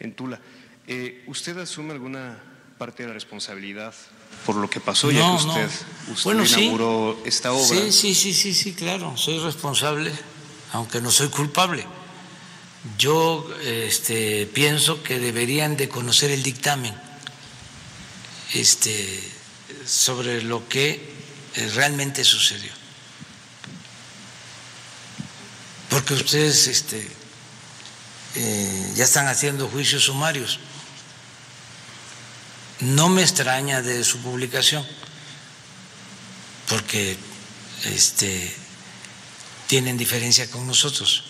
en Tula. Eh, ¿Usted asume alguna parte de la responsabilidad por lo que pasó, ya usted, bueno, inauguró esta obra? Sí, sí, sí, sí, claro, soy responsable, aunque no soy culpable. Yo este, pienso que deberían de conocer el dictamen este, sobre lo que eh, realmente sucedió. Porque ustedes este, eh, ya están haciendo juicios sumarios. No me extraña de su publicación, porque este, tienen diferencia con nosotros.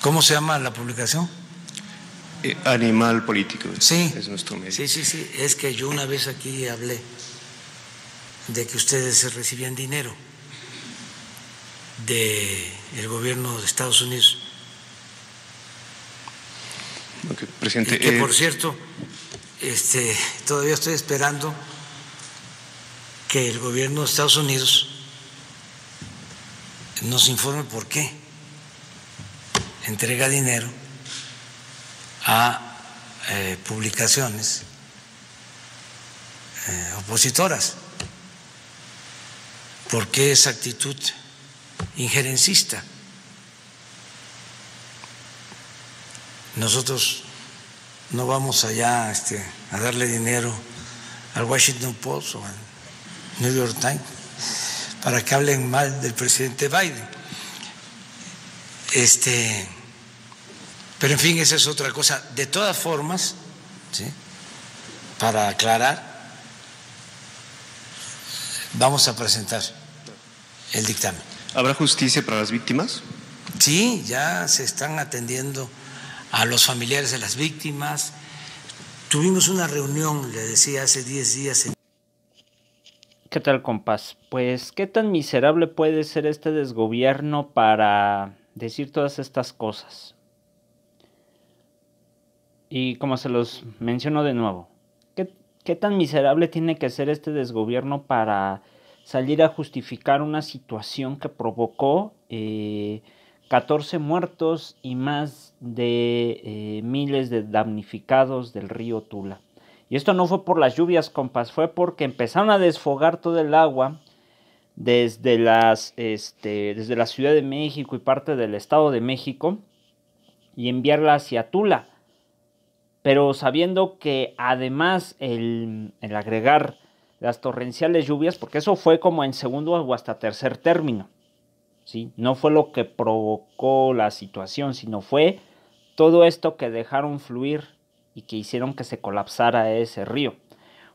¿Cómo se llama la publicación? Eh, animal político. Sí. Es nuestro medio. Sí, sí, sí. Es que yo una vez aquí hablé de que ustedes recibían dinero del gobierno de Estados Unidos. presidente, que por eh, cierto, este, todavía estoy esperando que el gobierno de Estados Unidos nos informe por qué entrega dinero a eh, publicaciones eh, opositoras. ¿Por qué esa actitud injerencista. Nosotros no vamos allá este, a darle dinero al Washington Post o al New York Times para que hablen mal del presidente Biden. Este, pero en fin, esa es otra cosa. De todas formas, para aclarar, vamos a presentar el dictamen. ¿Habrá justicia para las víctimas? Sí, ya se están atendiendo a los familiares de las víctimas. Tuvimos una reunión, le decía, hace 10 días. ¿Qué tal, compás? Pues, ¿qué tan miserable puede ser este desgobierno para decir todas estas cosas? Y como se los menciono de nuevo, ¿qué, qué tan miserable tiene que ser este desgobierno para salir a justificar una situación que provocó 14 eh, muertos y más de eh, miles de damnificados del río Tula. Y esto no fue por las lluvias, compas, fue porque empezaron a desfogar todo el agua desde, las, este, desde la Ciudad de México y parte del Estado de México y enviarla hacia Tula. Pero sabiendo que además el, el agregar las torrenciales lluvias, porque eso fue como en segundo o hasta tercer término. ¿sí? No fue lo que provocó la situación, sino fue todo esto que dejaron fluir y que hicieron que se colapsara ese río.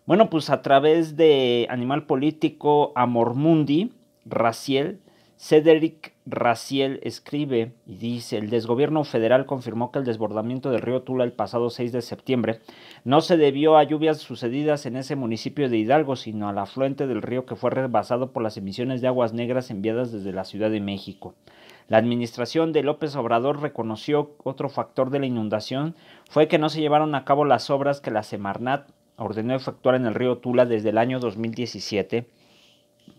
Bueno, pues a través de Animal Político, Amormundi, Raciel, Cédric Raciel escribe y dice, el desgobierno federal confirmó que el desbordamiento del río Tula el pasado 6 de septiembre no se debió a lluvias sucedidas en ese municipio de Hidalgo, sino al afluente del río que fue rebasado por las emisiones de aguas negras enviadas desde la Ciudad de México. La administración de López Obrador reconoció otro factor de la inundación fue que no se llevaron a cabo las obras que la Semarnat ordenó efectuar en el río Tula desde el año 2017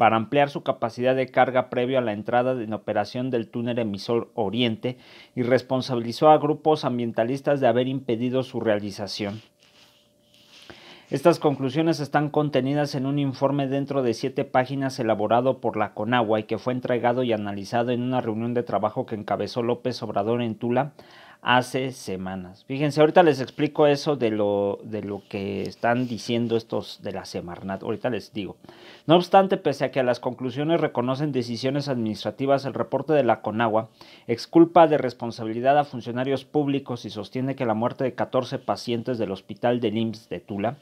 para ampliar su capacidad de carga previo a la entrada en operación del túnel emisor Oriente y responsabilizó a grupos ambientalistas de haber impedido su realización. Estas conclusiones están contenidas en un informe dentro de siete páginas elaborado por la CONAGUA y que fue entregado y analizado en una reunión de trabajo que encabezó López Obrador en Tula hace semanas. Fíjense, ahorita les explico eso de lo, de lo que están diciendo estos de la Semarnat. Ahorita les digo. No obstante, pese a que a las conclusiones reconocen decisiones administrativas, el reporte de la Conagua exculpa de responsabilidad a funcionarios públicos y sostiene que la muerte de 14 pacientes del hospital del IMSS de Tula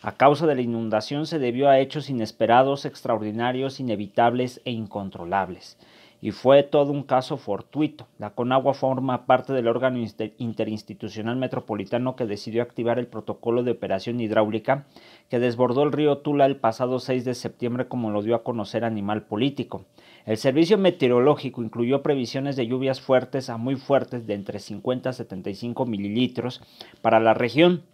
a causa de la inundación se debió a hechos inesperados, extraordinarios, inevitables e incontrolables y fue todo un caso fortuito. La Conagua forma parte del órgano interinstitucional metropolitano que decidió activar el protocolo de operación hidráulica que desbordó el río Tula el pasado 6 de septiembre como lo dio a conocer Animal Político. El servicio meteorológico incluyó previsiones de lluvias fuertes a muy fuertes de entre 50 a 75 mililitros para la región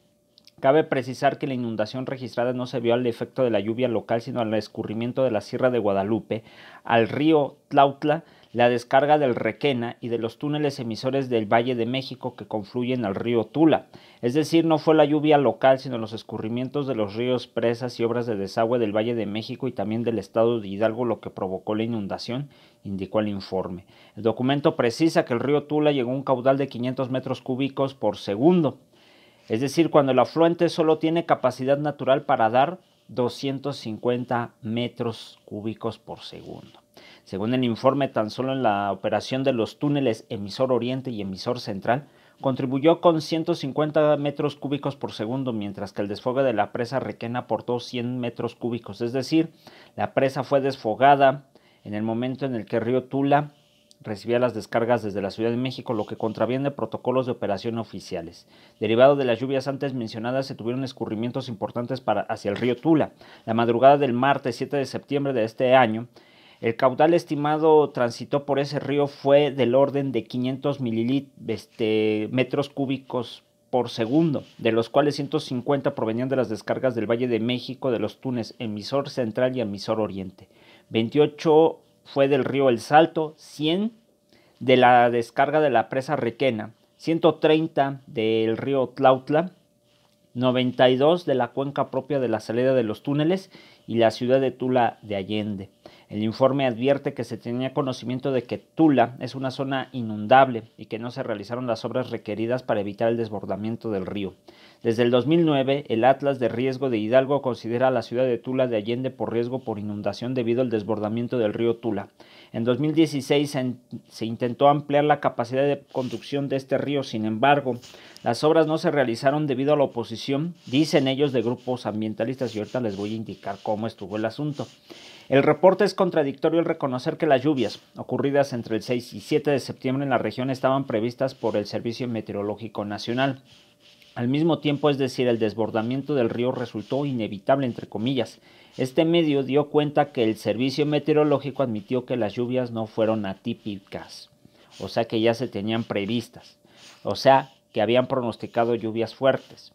Cabe precisar que la inundación registrada no se vio al efecto de la lluvia local, sino al escurrimiento de la Sierra de Guadalupe, al río Tlautla, la descarga del Requena y de los túneles emisores del Valle de México que confluyen al río Tula. Es decir, no fue la lluvia local, sino los escurrimientos de los ríos, presas y obras de desagüe del Valle de México y también del estado de Hidalgo lo que provocó la inundación, indicó el informe. El documento precisa que el río Tula llegó a un caudal de 500 metros cúbicos por segundo es decir, cuando el afluente solo tiene capacidad natural para dar 250 metros cúbicos por segundo. Según el informe, tan solo en la operación de los túneles emisor oriente y emisor central, contribuyó con 150 metros cúbicos por segundo, mientras que el desfogue de la presa Requena aportó 100 metros cúbicos. Es decir, la presa fue desfogada en el momento en el que Río Tula recibía las descargas desde la Ciudad de México, lo que contraviene protocolos de operación oficiales. Derivado de las lluvias antes mencionadas, se tuvieron escurrimientos importantes para, hacia el río Tula. La madrugada del martes 7 de septiembre de este año, el caudal estimado transitó por ese río fue del orden de 500 este, metros cúbicos por segundo, de los cuales 150 provenían de las descargas del Valle de México, de los Túnez, emisor central y emisor oriente. 28 fue del río El Salto, 100 de la descarga de la presa Requena, 130 del río Tlautla, 92 de la cuenca propia de la salida de los túneles y la ciudad de Tula de Allende. El informe advierte que se tenía conocimiento de que Tula es una zona inundable y que no se realizaron las obras requeridas para evitar el desbordamiento del río. Desde el 2009, el Atlas de Riesgo de Hidalgo considera a la ciudad de Tula de Allende por riesgo por inundación debido al desbordamiento del río Tula. En 2016 se, intentó ampliar la capacidad de conducción de este río, sin embargo, las obras no se realizaron debido a la oposición, dicen ellos de grupos ambientalistas y ahorita les voy a indicar cómo estuvo el asunto. El reporte es contradictorio al reconocer que las lluvias ocurridas entre el 6 y 7 de septiembre en la región estaban previstas por el Servicio Meteorológico Nacional. Al mismo tiempo, es decir, el desbordamiento del río resultó inevitable, entre comillas. Este medio dio cuenta que el servicio meteorológico admitió que las lluvias no fueron atípicas, o sea que ya se tenían previstas, o sea que habían pronosticado lluvias fuertes.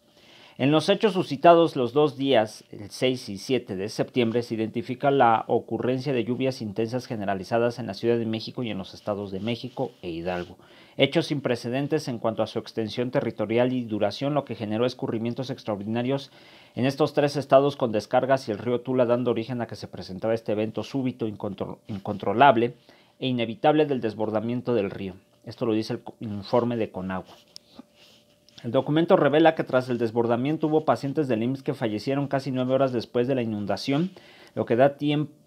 En los hechos suscitados los dos días, el 6 y 7 de septiembre, se identifica la ocurrencia de lluvias intensas generalizadas en la Ciudad de México y en los estados de México e Hidalgo. Hechos sin precedentes en cuanto a su extensión territorial y duración, lo que generó escurrimientos extraordinarios en estos tres estados con descargas y el río Tula dando origen a que se presentaba este evento súbito, incontrolable e inevitable del desbordamiento del río. Esto lo dice el informe de Conagua. El documento revela que tras el desbordamiento hubo pacientes del IMSS que fallecieron casi nueve horas después de la inundación, lo que da,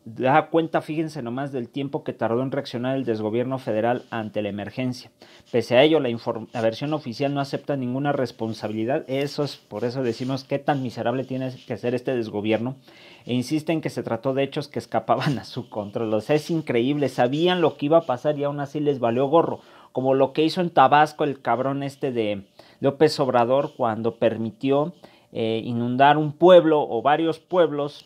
da cuenta, fíjense nomás, del tiempo que tardó en reaccionar el desgobierno federal ante la emergencia. Pese a ello, la, versión oficial no acepta ninguna responsabilidad. Eso es, por eso decimos qué tan miserable tiene que ser este desgobierno. E insisten que se trató de hechos que escapaban a su control. O es increíble, sabían lo que iba a pasar y aún así les valió gorro. Como lo que hizo en Tabasco el cabrón este de López Obrador cuando permitió eh, inundar un pueblo o varios pueblos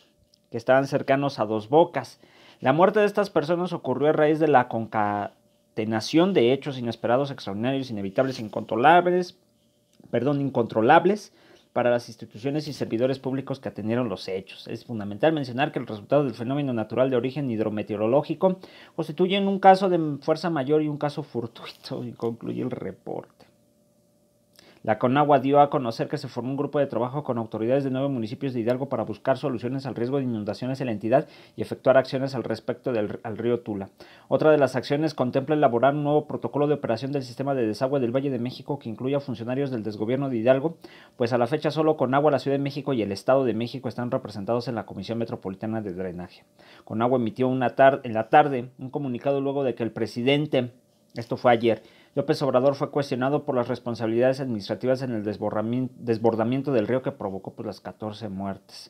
que estaban cercanos a dos bocas. La muerte de estas personas ocurrió a raíz de la concatenación de hechos inesperados, extraordinarios, inevitables, incontrolables, perdón, incontrolables para las instituciones y servidores públicos que atendieron los hechos. Es fundamental mencionar que el resultado del fenómeno natural de origen hidrometeorológico constituyen un caso de fuerza mayor y un caso fortuito, y concluye el reporte. La CONAGUA dio a conocer que se formó un grupo de trabajo con autoridades de nueve municipios de Hidalgo para buscar soluciones al riesgo de inundaciones en la entidad y efectuar acciones al respecto del río Tula. Otra de las acciones contempla elaborar un nuevo protocolo de operación del sistema de desagüe del Valle de México que incluya funcionarios del desgobierno de Hidalgo, pues a la fecha solo CONAGUA, la Ciudad de México y el Estado de México están representados en la Comisión Metropolitana de Drenaje. CONAGUA emitió una en la tarde un comunicado luego de que el presidente esto fue ayer. López Obrador fue cuestionado por las responsabilidades administrativas en el desbordamiento del río que provocó pues, las 14 muertes.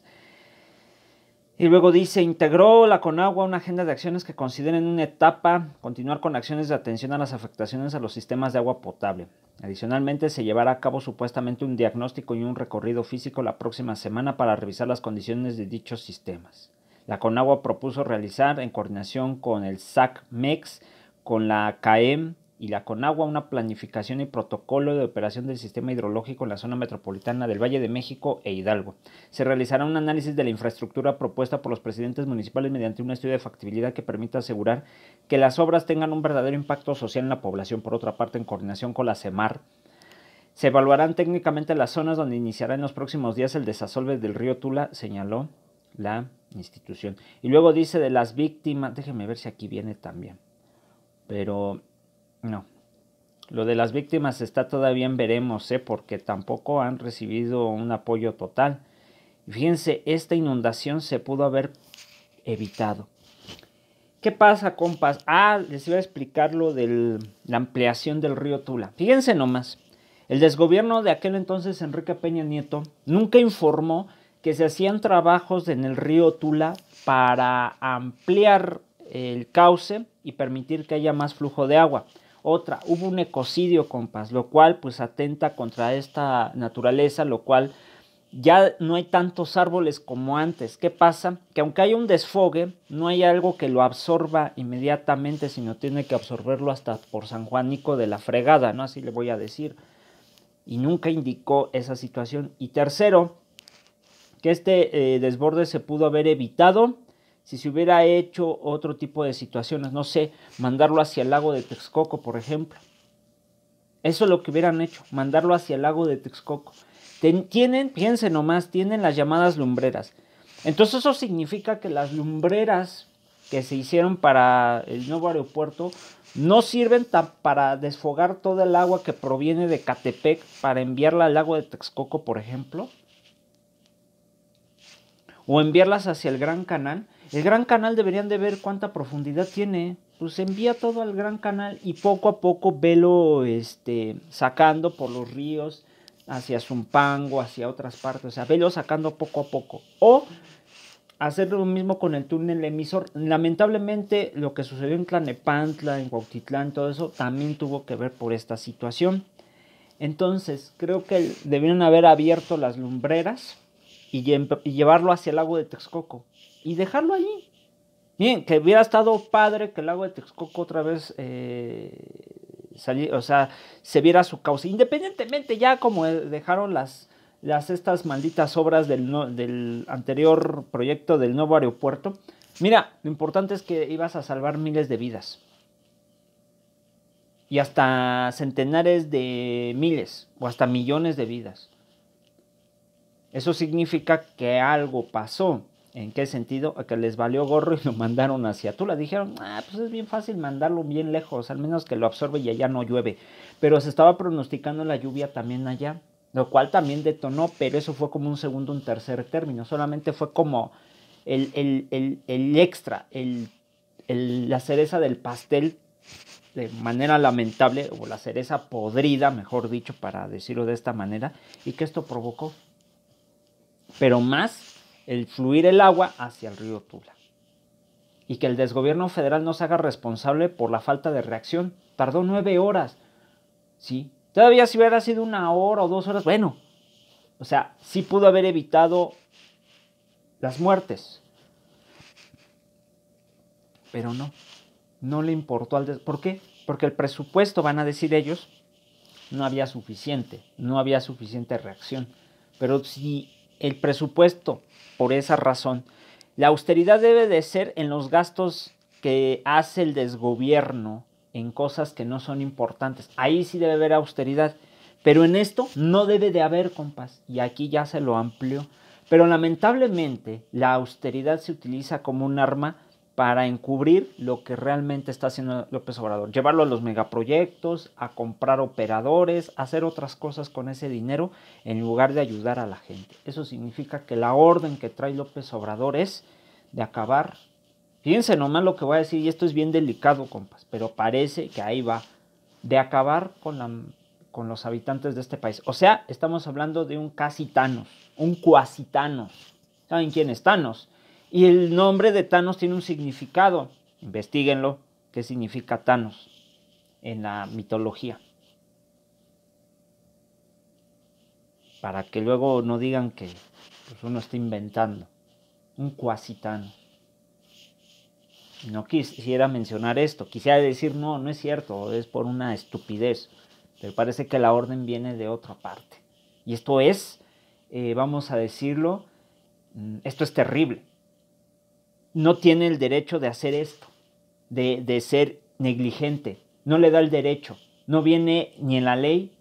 Y luego dice, integró la CONAGUA una agenda de acciones que consideren una etapa continuar con acciones de atención a las afectaciones a los sistemas de agua potable. Adicionalmente, se llevará a cabo supuestamente un diagnóstico y un recorrido físico la próxima semana para revisar las condiciones de dichos sistemas. La CONAGUA propuso realizar, en coordinación con el SAC-MEX, con la CAEM, y la CONAGUA una planificación y protocolo de operación del sistema hidrológico en la zona metropolitana del Valle de México e Hidalgo. Se realizará un análisis de la infraestructura propuesta por los presidentes municipales mediante un estudio de factibilidad que permita asegurar que las obras tengan un verdadero impacto social en la población. Por otra parte, en coordinación con la CEMAR, se evaluarán técnicamente las zonas donde iniciará en los próximos días el desasolve del río Tula, señaló la institución. Y luego dice de las víctimas, déjeme ver si aquí viene también, pero no. Lo de las víctimas está todavía en veremos, ¿eh? porque tampoco han recibido un apoyo total. fíjense, esta inundación se pudo haber evitado. ¿Qué pasa, compas? Ah, les iba a explicar lo de la ampliación del río Tula. Fíjense nomás, el desgobierno de aquel entonces Enrique Peña Nieto nunca informó que se hacían trabajos en el río Tula para ampliar el cauce y permitir que haya más flujo de agua. Otra, hubo un ecocidio, compas, lo cual pues atenta contra esta naturaleza, lo cual ya no hay tantos árboles como antes. ¿Qué pasa? Que aunque hay un desfogue, no hay algo que lo absorba inmediatamente, sino tiene que absorberlo hasta por San Juanico de la fregada, ¿no? Así le voy a decir. Y nunca indicó esa situación. Y tercero, que este eh, desborde se pudo haber evitado si se hubiera hecho otro tipo de situaciones, no sé, mandarlo hacia el lago de Texcoco, por ejemplo. Eso es lo que hubieran hecho, mandarlo hacia el lago de Texcoco. tienen, piensen nomás, tienen las llamadas lumbreras. Entonces eso significa que las lumbreras que se hicieron para el nuevo aeropuerto no sirven para desfogar toda el agua que proviene de Catepec para enviarla al lago de Texcoco, por ejemplo. O enviarlas hacia el Gran Canal el gran canal deberían de ver cuánta profundidad tiene. Pues envía todo al gran canal y poco a poco velo este, sacando por los ríos hacia Zumpango, hacia otras partes. O sea, velo sacando poco a poco. O hacer lo mismo con el túnel emisor. Lamentablemente, lo que sucedió en Tlanepantla, en Cuautitlán, todo eso también tuvo que ver por esta situación. Entonces, creo que debieron haber abierto las lumbreras y, llevarlo hacia el lago de Texcoco y dejarlo allí. Bien, que hubiera estado padre que el agua de Texcoco otra vez eh, o sea, se viera su causa. Independientemente, ya como eh, dejaron las, las estas malditas obras del, del anterior proyecto del nuevo aeropuerto. Mira, lo importante es que ibas a salvar miles de vidas. Y hasta centenares de miles, o hasta millones de vidas. Eso significa que algo pasó. ¿En qué sentido? A que les valió gorro y lo mandaron hacia Tula. Dijeron, ah, pues es bien fácil mandarlo bien lejos, al menos que lo absorbe y allá no llueve. Pero se estaba pronosticando la lluvia también allá, lo cual también detonó, pero eso fue como un segundo, un tercer término. Solamente fue como el, el, el, el extra, la cereza del pastel de manera lamentable, o la cereza podrida, mejor dicho, para decirlo de esta manera, y que esto provocó. Pero más el fluir el agua hacia el río Tula. Y que el desgobierno federal no se haga responsable por la falta de reacción. Tardó nueve horas. Sí. Todavía si hubiera sido una hora o dos horas, bueno. O sea, sí pudo haber evitado las muertes. Pero no. No le importó al... ¿Por qué? Porque el presupuesto, van a decir ellos, no había suficiente. No había suficiente reacción. Pero si el presupuesto por esa razón. La austeridad debe de ser en los gastos que hace el desgobierno en cosas que no son importantes. Ahí sí debe haber austeridad. Pero en esto no debe de haber, compás. Y aquí ya se lo amplió. Pero lamentablemente la austeridad se utiliza como un arma para encubrir lo que realmente está haciendo López Obrador, llevarlo a los megaproyectos, a comprar operadores, a hacer otras cosas con ese dinero en lugar de ayudar a la gente. Eso significa que la orden que trae López Obrador es de acabar. Fíjense nomás lo que voy a decir, y esto es bien delicado, compas, pero parece que ahí va, de acabar con, con los habitantes de este país. O sea, estamos hablando de un casi Thanos, un cuasi ¿Saben quién es Thanos? Y el nombre de Thanos tiene un significado. investiguenlo, ¿Qué significa Thanos en la mitología? Para que luego no digan que pues, uno está inventando. Un cuasitano. No quisiera mencionar esto. Quisiera decir, no, no es cierto. Es por una estupidez. Pero parece que la orden viene de otra parte. Y esto es, eh, vamos a decirlo, mm, esto es terrible no tiene el derecho de hacer esto, de, ser negligente, no le da el derecho, no viene ni en la ley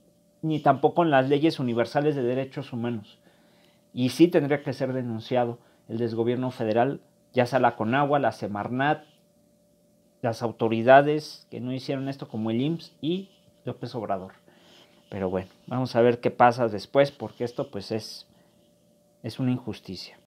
ni tampoco en las leyes universales de derechos humanos. Y sí tendría que ser denunciado el desgobierno federal, ya sea la CONAGUA, la Semarnat, las autoridades que no hicieron esto como el IMSS y López Obrador. Pero bueno, vamos a ver qué pasa después porque esto pues es, es una injusticia.